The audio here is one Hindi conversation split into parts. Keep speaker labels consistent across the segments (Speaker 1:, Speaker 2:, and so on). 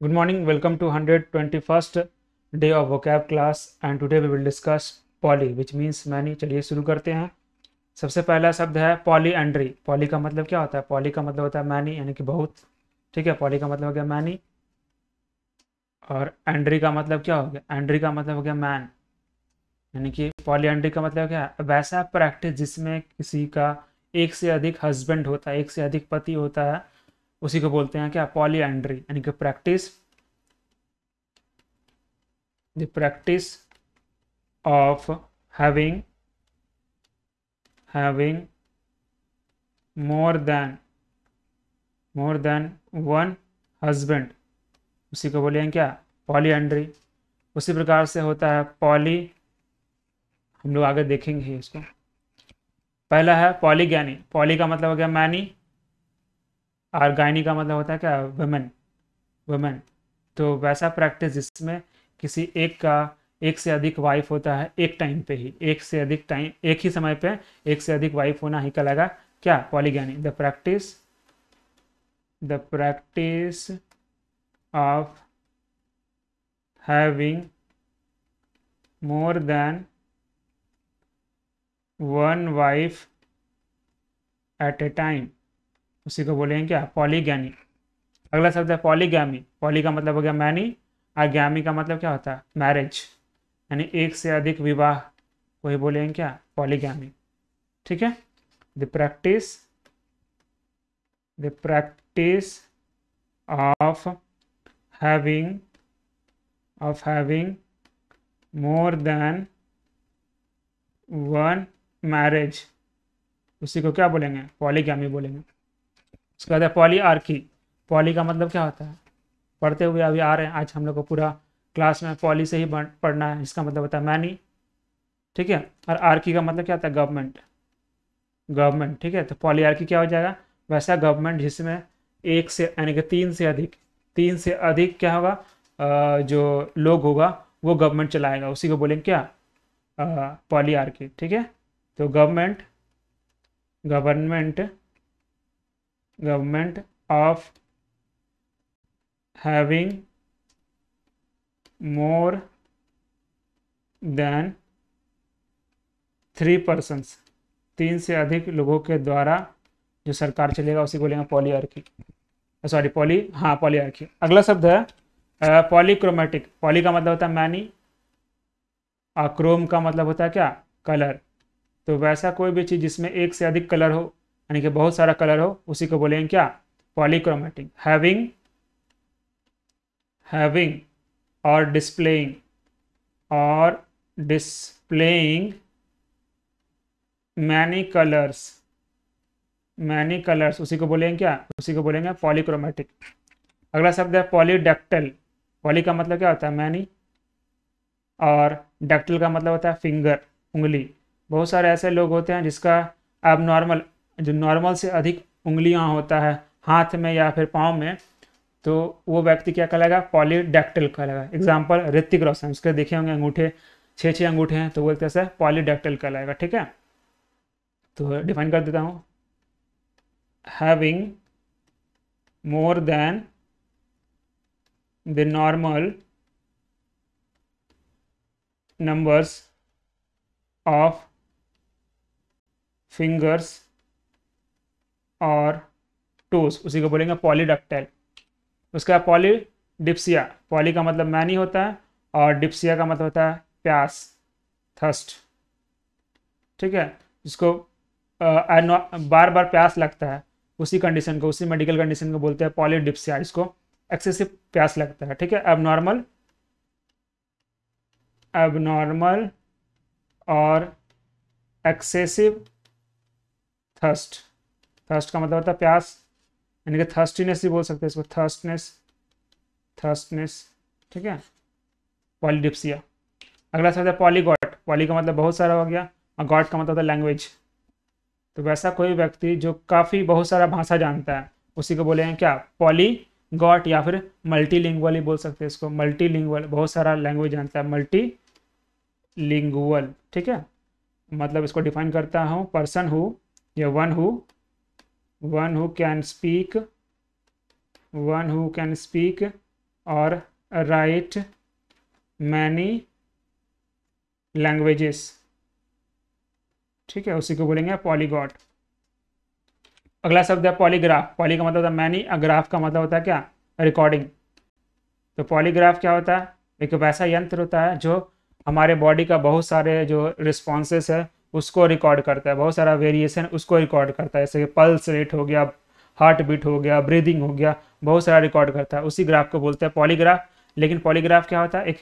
Speaker 1: Good morning, welcome to 121st day of vocab class and today we will discuss poly which means many चलिए शुरू करते हैं सबसे पहला शब्द है एंड्री पॉली का मतलब क्या होता है पॉली का मतलब होता है मैनी यानी कि बहुत ठीक है पॉली का मतलब हो गया मैनी और एंड्री का मतलब क्या हो गया एंड्री का मतलब हो गया मैन यानी कि एंड्री का मतलब क्या है वैसा प्रैक्टिस जिसमें किसी का एक से अधिक हस्बैंड होता है एक से अधिक पति होता है उसी को बोलते हैं क्या पॉली एंड्री यानी कि practice the practice of having having more than more than one husband उसी को बोले हैं क्या एंड्री उसी प्रकार से होता है पॉली हम लोग आगे देखेंगे इसको पहला है पॉलीगैनी पॉली का मतलब हो गया मैनी और गायनी का मतलब होता है क्या वेमेन वमेन तो वैसा प्रैक्टिस जिसमें किसी एक का एक से अधिक वाइफ होता है एक टाइम पे ही एक से अधिक टाइम एक ही समय पे एक से अधिक वाइफ होना ही कहलाएगा क्या polygyny the practice the practice of having more than one wife at a time उसी को बोलेंगे क्या पॉलीगैनी अगला शब्द है पॉलीगैमी पॉली का मतलब हो गया मैनी और गैमी का मतलब क्या होता है मैरिज यानी एक से अधिक विवाह वही बोलेंगे क्या पॉलीगैमी ठीक है the practice the practice of having of having more than one marriage उसी को क्या बोलेंगे पॉलीगैमी बोलेंगे उसके बाद है पॉली आर्की पॉली का मतलब क्या होता है पढ़ते हुए अभी आ रहे हैं आज हम लोग को पूरा क्लास में पॉली से ही पढ़ना है इसका मतलब होता है मैनी ठीक है और आर्की का मतलब क्या होता है गवर्नमेंट गवर्नमेंट ठीक है तो पॉली आर्की क्या हो जाएगा वैसा गवर्नमेंट जिसमें एक से यानी कि तीन से अधिक तीन से अधिक क्या होगा जो लोग होगा वो गवर्नमेंट चलाएगा उसी को बोलेंगे क्या पॉली आर्की ठीक है तो government government government of having more than three persons तीन से अधिक लोगों के द्वारा जो सरकार चलेगा उसी बोलेंगे पॉलीआर्की सॉरी पॉली हाँ पॉलीआर्की अगला शब्द है पॉलीक्रोमेटिक पॉली का मतलब होता है मैनी और क्रोम का मतलब होता है क्या कलर तो वैसा कोई भी चीज़ जिसमें एक से अधिक कलर हो यानी कि बहुत सारा कलर हो उसी को बोलेंगे क्या पॉलीक्रोमेटिक हैविंग हैविंग और डिस्प्लेइंग और displaying many colours many colours उसी को बोलेंगे क्या उसी को बोलेंगे पॉलीक्रोमेटिक अगला शब्द है पॉलीडक्टल पॉली का मतलब क्या होता है मैनी और डक्टल का मतलब होता है फिंगर उंगली बहुत सारे ऐसे लोग होते हैं जिसका अब नॉर्मल जो नॉर्मल से अधिक उंगलियां होता है हाथ में या फिर पाँव में तो वो व्यक्ति क्या कहलाएगा पॉलीडेक्टल कहलाएगा एग्जाम्पल ऋतिक रोशन उसके देखे होंगे अंगूठे छः छः अंगूठे हैं तो वो एक तरह से पॉलीडेक्टल कहलाएगा ठीक है तो डिफाइन कर देता हूँ having more than the normal numbers of fingers और टोस उसी को बोलेंगे पॉलीडक्टाइल उसके बाद पॉली डिप्सिया पॉली का मतलब मैनी होता है और डिप्सिया का मतलब होता है प्यास थर्स्ट ठीक है जिसको बार बार प्यास लगता है उसी कंडीशन को उसी मेडिकल कंडीशन को बोलते हैं पॉलीडिप्सिया जिसको एक्सेसिव प्यास लगता है ठीक है अब नॉर्मल अब नॉर्मल और एक्सेसिव थर्स्ट थर्स्ट का मतलब होता है प्यास यानी कि थर्स्टीनेस भी बोल सकते हैं इसको थर्स्टनेस थर्स्टनेस ठीक है पॉलीडिप्सिया अगला शब्द है पॉलीगॉट पॉली का मतलब बहुत सारा हो गया और गॉट का मतलब होता है लैंग्वेज तो वैसा कोई व्यक्ति जो काफ़ी बहुत सारा भाषा जानता है उसी को बोले हैं क्या पॉली गॉट या फिर मल्टी बोल सकते हैं इसको मल्टी बहुत सारा लैंग्वेज जानता है मल्टी लिंगुअल ठीक है मतलब इसको डिफाइन करता हूँ पर्सन हु या one who one who can speak one who can speak और राइट मैनी लैंग्वेजेस ठीक है उसी को बोलेंगे पॉलीगॉट अगला शब्द है पॉलीग्राफ पॉली का मतलब होता है मैनी ग्राफ का मतलब होता है क्या रिकॉर्डिंग तो पॉलीग्राफ क्या होता है एक वैसा यंत्र होता है जो हमारे बॉडी का बहुत सारे जो रिस्पॉन्सेस है उसको रिकॉर्ड करता है बहुत सारा वेरिएशन उसको रिकॉर्ड करता है जैसे पल्स रेट हो गया हार्ट बीट हो गया ब्रीदिंग हो गया बहुत सारा रिकॉर्ड करता है उसी ग्राफ को बोलते हैं पॉलीग्राफ लेकिन पॉलीग्राफ क्या होता है एक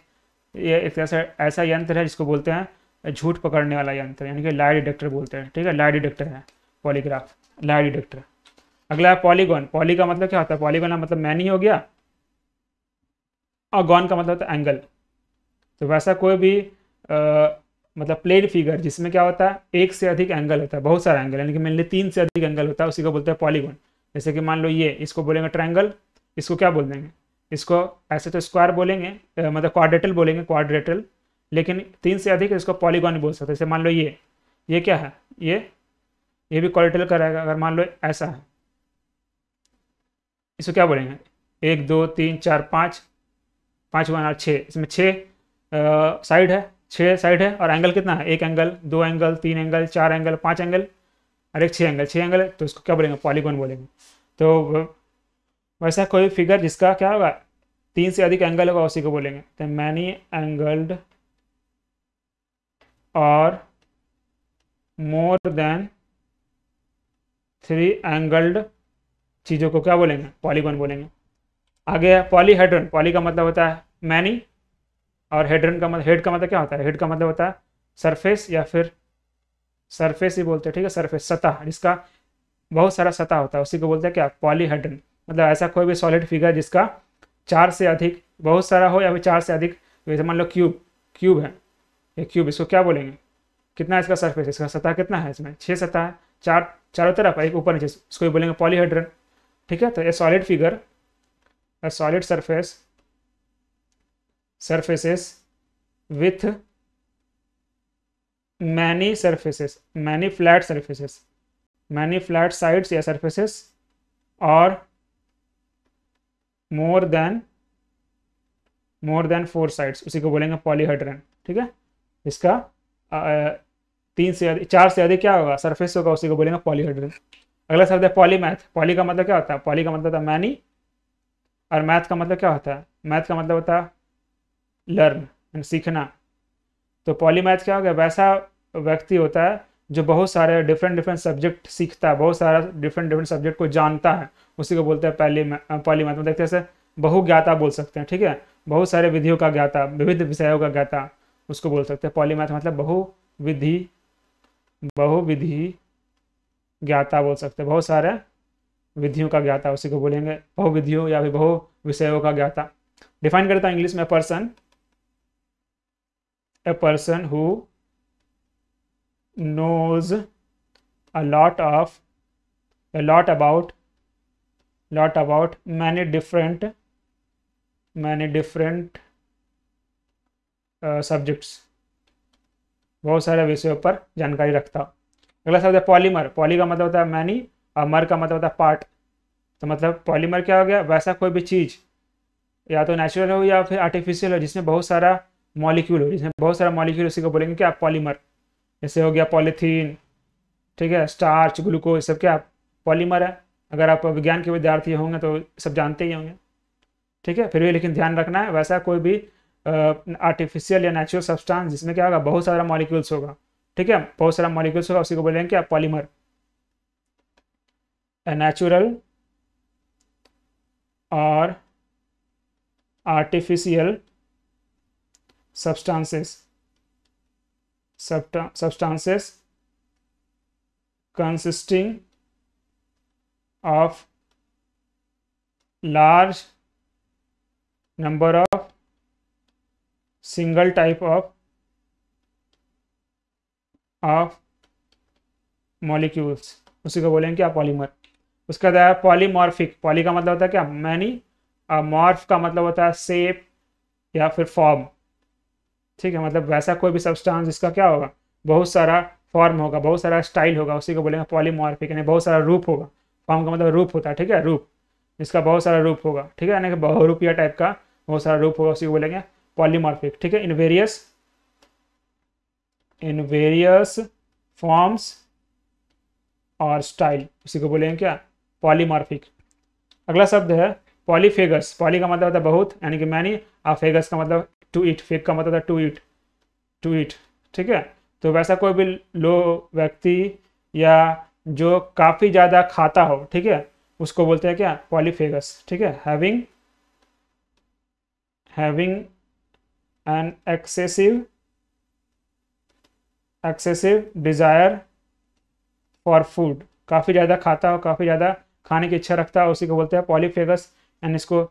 Speaker 1: ये एक ऐसा ऐसा यंत्र है जिसको बोलते हैं झूठ पकड़ने वाला यंत्र यानी कि लाइट डिडक्टर बोलते हैं ठीक है लाइट डिडक्टर है पॉलीग्राफ लाइट डिडक्टर अगला है पॉलीगॉन पॉली का मतलब क्या होता है पॉलीगॉन का मतलब मैनी हो गया और गॉन का मतलब होता है एंगल तो वैसा कोई भी मतलब प्लेन फिगर जिसमें क्या होता है एक से अधिक एंगल होता है बहुत सारा एंगल यानी कि मान ली तीन से अधिक एंगल होता है उसी को बोलते हैं पॉलीगोन जैसे कि मान लो ये इसको बोलेंगे ट्रायंगल इसको क्या बोल देंगे इसको ऐसे तो स्क्वायर बोलेंगे मतलब क्वाड्रेटल बोलेंगे क्वाड्रेटल लेकिन तीन से अधिक इसको पॉलीगॉन बोल सकते जैसे मान लो ये ये क्या है ये ये भी क्वाड्रेटल का रहेगा अगर मान लो ऐसा है इसको क्या बोलेंगे एक दो तीन चार पाँच पाँच वन आठ छः इसमें छः साइड है छः साइड है और एंगल कितना है एक एंगल दो एंगल तीन एंगल चार एंगल पाँच एंगल और एक छः एंगल छः एंगल है तो इसको क्या बोलेंगे पॉलीगोन बोलेंगे तो वैसा कोई फिगर जिसका क्या होगा तीन से अधिक एंगल होगा उसी को बोलेंगे तो मैनी एंगल्ड और मोर देन थ्री एंगल्ड चीज़ों को क्या बोलेंगे पॉलीगोन बोलेंगे आगे है पॉलीहाइड्रन पॉली का मतलब होता है मैनी और हेड्रन का मतलब हेड का मतलब क्या होता है हेड का मतलब होता है सरफेस या फिर सरफेस ही बोलते हैं ठीक है सरफेस सतह जिसका बहुत सारा सतह होता है उसी को बोलते हैं क्या पॉलीहेड्रन मतलब ऐसा कोई भी सॉलिड फिगर जिसका चार से अधिक बहुत सारा हो या फिर चार से अधिक जैसे तो मान लो क्यूब क्यूब है ये क्यूब इसको क्या बोलेंगे कितना इसका सरफेस इसका सतह कितना है इसमें छः सतह है चार चारों तरफ एक ऊपर नीचे इसको बोलेंगे पॉलीहेड्रन ठीक है तो ये solid figure solid surface surfaces with many surfaces many flat surfaces many flat sides या surfaces और more than more than four sides उसी को बोलेंगे पॉलीहाइड्रन ठीक है इसका आ, तीन से अधिक चार से अधिक क्या होगा सरफेस होगा उसी को बोलेंगे पॉलीहाइड्रन अगला शब्द है पॉली मैथ पॉली का मतलब क्या होता है पॉली का मतलब होता है मैनी और मैथ का मतलब क्या होता है मैथ का मतलब होता है लर्न एंड सीखना तो पॉलीमैथ क्या होगा वैसा व्यक्ति होता है जो बहुत सारे डिफरेंट डिफरेंट सब्जेक्ट सीखता है बहुत सारा डिफरेंट डिफरेंट सब्जेक्ट को जानता है उसी को बोलते हैं पहली पॉलीमैथ मतलब जैसे बहुज्ञाता बोल सकते हैं ठीक है बहुत सारे विधियों का ज्ञाता विविध विषयों का ज्ञाता उसको बोल सकते हैं पॉलीमैथ मतलब बहुविधि बहुविधि ज्ञाता बोल सकते हैं बहुत सारे विधियों का ज्ञाता उसी को बोलेंगे बहुविधियों या फिर बहु विषयों का ज्ञाता डिफाइन करता हूँ इंग्लिश में person a person who knows a lot of a lot about lot about many different many different subjects uh, बहुत सारे विषयों पर जानकारी रखता अगला शब्द है पॉलीमर पॉली का मतलब होता है मैनी और मर का मतलब होता है पार्ट तो मतलब पॉलीमर क्या हो गया वैसा कोई भी चीज़ या तो नेचुरल हो या फिर आर्टिफिशियल हो जिसमें बहुत सारा मॉलिक्यूल हो जिसमें बहुत सारा मॉलिक्यूल उसी को बोलेंगे क्या पॉलीमर जैसे हो गया पॉलीथीन ठीक है स्टार्च ग्लूकोज सब क्या पॉलीमर है अगर आप विज्ञान के विद्यार्थी होंगे तो सब जानते ही होंगे ठीक है फिर भी लेकिन ध्यान रखना है वैसा कोई भी आर्टिफिशियल या नेचुरल सब्सटेंस जिसमें क्या होगा बहुत सारा मॉलिक्यूल्स होगा ठीक है बहुत सारा मॉलिक्यूल्स होगा उसी को बोलेंगे क्या पॉलीमर नेचुरल और artificial substances substances consisting of large number of single type of of molecules उसी को बोलेंगे क्या पॉलीमर उसका होता पॉलीमॉर्फिक पॉली का मतलब होता है क्या मैनी मॉर्फ का मतलब होता है सेप या फिर फॉर्म ठीक है मतलब वैसा कोई भी सब्सटेंस जिसका क्या होगा बहुत सारा फॉर्म होगा बहुत सारा स्टाइल होगा उसी को बोलेंगे पॉलीमॉर्फिक यानी बहुत सारा रूप होगा फॉर्म का मतलब रूप होता है ठीक है रूप इसका बहुत सारा रूप होगा ठीक है यानी कि बहुरूपिया टाइप का बहुत सारा रूप होगा उसी को बोलेंगे पॉलीमॉर्फिक ठीक है in various in various forms और स्टाइल उसी को बोलेंगे क्या पॉलीमॉर्फिक अगला शब्द है पॉलीफेगस पॉली का मतलब होता है बहुत यानी कि मैनी और फेगस का मतलब टू ईट फेक का मतलब था टू ईट टू ईट ठीक है तो वैसा कोई भी लो व्यक्ति या जो काफ़ी ज़्यादा खाता हो ठीक है उसको बोलते हैं क्या पॉलीफेगस ठीक है having having an excessive excessive desire for food काफ़ी ज़्यादा खाता हो काफ़ी ज़्यादा खाने की इच्छा रखता है उसी को बोलते हैं पॉलीफेगस एंड इसको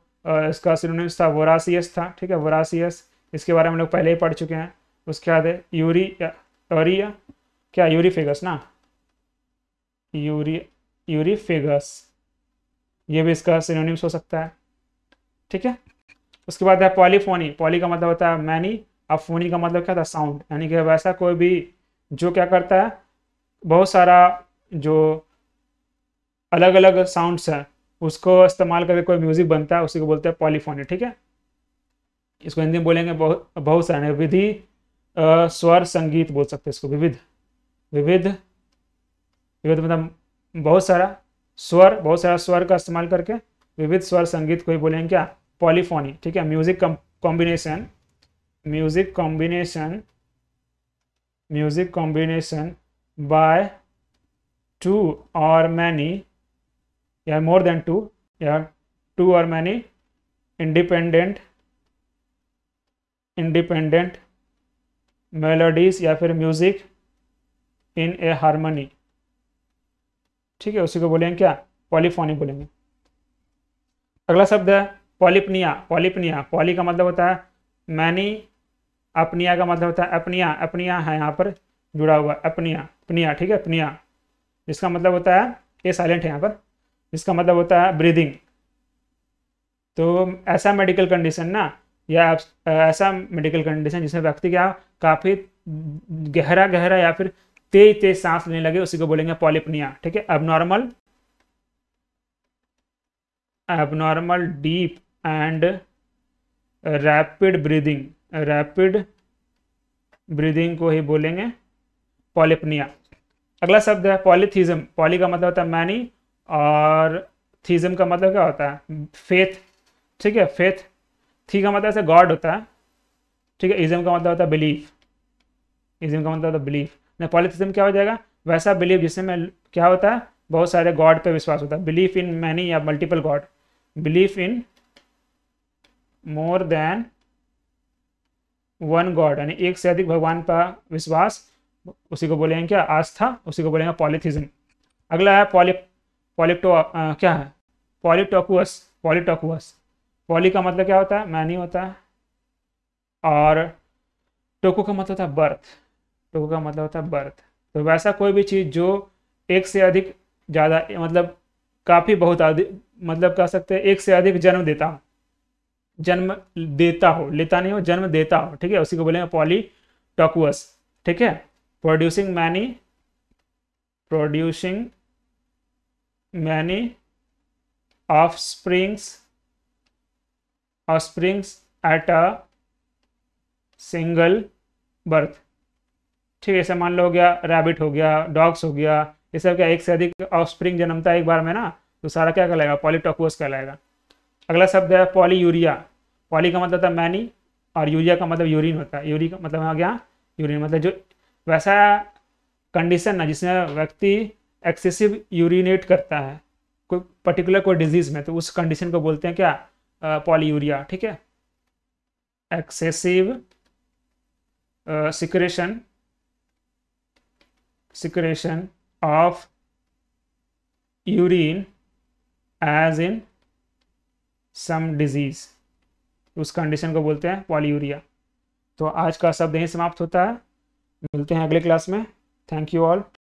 Speaker 1: इसका सिनोनिम्स था वोरासियस था ठीक है वोरासियस इसके बारे में हम लोग पहले ही पढ़ चुके हैं उसके बाद है यूरी यूरिया क्या यूरीफेगस ना यूरी यूरीफेगस ये भी इसका सिनोनिम्स हो सकता है ठीक है उसके बाद है पॉलीफोनी पॉली का मतलब होता है मैनी अब फोनी का मतलब क्या था साउंड यानी कि वैसा कोई भी जो क्या करता है बहुत सारा जो अलग अलग साउंड्स हैं उसको इस्तेमाल करके कोई म्यूज़िक बनता है उसी को बोलते हैं पॉलीफोनी ठीक है इसको हिंदी में बोलेंगे बहुत बहुत सारे विधि स्वर संगीत बोल सकते हैं इसको विविध विविध विविध मतलब बहुत सारा स्वर बहुत सारा स्वर का इस्तेमाल करके विविध स्वर संगीत को ही बोलेंगे क्या पॉलीफोनी ठीक है music combination music combination music combination by two और मैनी या मोर देन टू या टू और मैनी इंडिपेंडेंट इंडिपेंडेंट मेलोडीज या फिर म्यूजिक इन ए हारमोनी ठीक है उसी को बोलेंगे क्या पॉलीफोनी बोलेंगे अगला शब्द है पॉलिपनिया पॉलिपनिया पॉली का मतलब होता है मैनी अपनिया का मतलब होता है अपनिया अपनिया है यहाँ पर जुड़ा हुआ अपनिया अपनिया ठीक है अपनिया जिसका मतलब होता है ये साइलेंट है यहाँ पर जिसका मतलब होता है ब्रीदिंग तो ऐसा मेडिकल कंडीशन ना या ऐसा मेडिकल कंडीशन जिसमें व्यक्ति क्या काफ़ी गहरा गहरा या फिर तेज तेज सांस लेने लगे उसी को बोलेंगे पॉलिपनिया ठीक है abnormal abnormal deep and rapid breathing rapid breathing को ही बोलेंगे पॉलिपनिया अगला शब्द है पॉलीथीजम पॉली का मतलब होता है मैनी और थीजम का मतलब क्या होता है फेथ ठीक है फेथ थी का मतलब ऐसे गॉड होता है ठीक है इज्म का मतलब होता है बिलीफ इज्म का मतलब होता है बिलीफ ना पॉलिथिज्म क्या हो जाएगा वैसा बिलीफ जिसमें क्या होता है बहुत सारे गॉड पे विश्वास होता है बिलीफ इन मैनी या multiple god belief in more than one god यानी एक से अधिक भगवान का विश्वास उसी को बोलेंगे क्या आस्था उसी को बोलेंगे पॉलिथिज्म अगला है पॉलिप पॉलिप्टो क्या है पॉलिटोकुअस पॉलिटोकुअस पॉली का मतलब क्या होता है मैनी होता है और टोको का मतलब होता है बर्थ टोको का मतलब होता है बर्थ तो वैसा कोई भी चीज़ जो एक से अधिक ज़्यादा मतलब काफ़ी बहुत अधिक मतलब कह सकते हैं एक से अधिक जन्म देता हो जन्म देता हो लेता नहीं हो जन्म देता हो ठीक है उसी को बोलेंगे पॉली टोकुअस ठीक है producing many producing many offsprings offsprings at a single birth ठीक है ऐसे मान लो हो गया रैबिट हो गया डॉग्स हो गया ये सब क्या एक से अधिक ऑफस्प्रिंग जन्मता है एक बार में ना तो सारा क्या कहलाएगा पॉलीटोकोस कहलाएगा अगला शब्द है पॉली यूरिया पॉली का मतलब था मैनी और यूरिया का मतलब यूरिन होता है यूरिन का मतलब आ गया यूरिन मतलब जो वैसा कंडीशन ना जिसमें व्यक्ति एक्सेसिव यूरिनेट करता है कोई पर्टिकुलर कोई डिजीज़ में तो उस कंडीशन को बोलते हैं क्या पॉलीयूरिया ठीक है excessive secretion secretion of urine as in some disease उस कंडीशन को बोलते हैं पॉलीयूरिया तो आज का शब्द यहीं समाप्त होता है मिलते हैं अगले क्लास में थैंक यू ऑल